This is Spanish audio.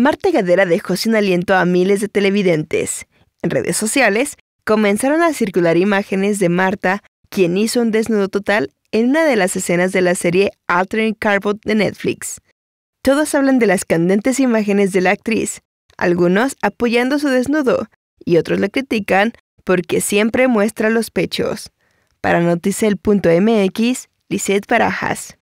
Marta Gadera dejó sin aliento a miles de televidentes. En redes sociales comenzaron a circular imágenes de Marta, quien hizo un desnudo total en una de las escenas de la serie Altering Carbon de Netflix. Todos hablan de las candentes imágenes de la actriz, algunos apoyando su desnudo y otros la critican porque siempre muestra los pechos. Para noticel.mx, Lisette Barajas.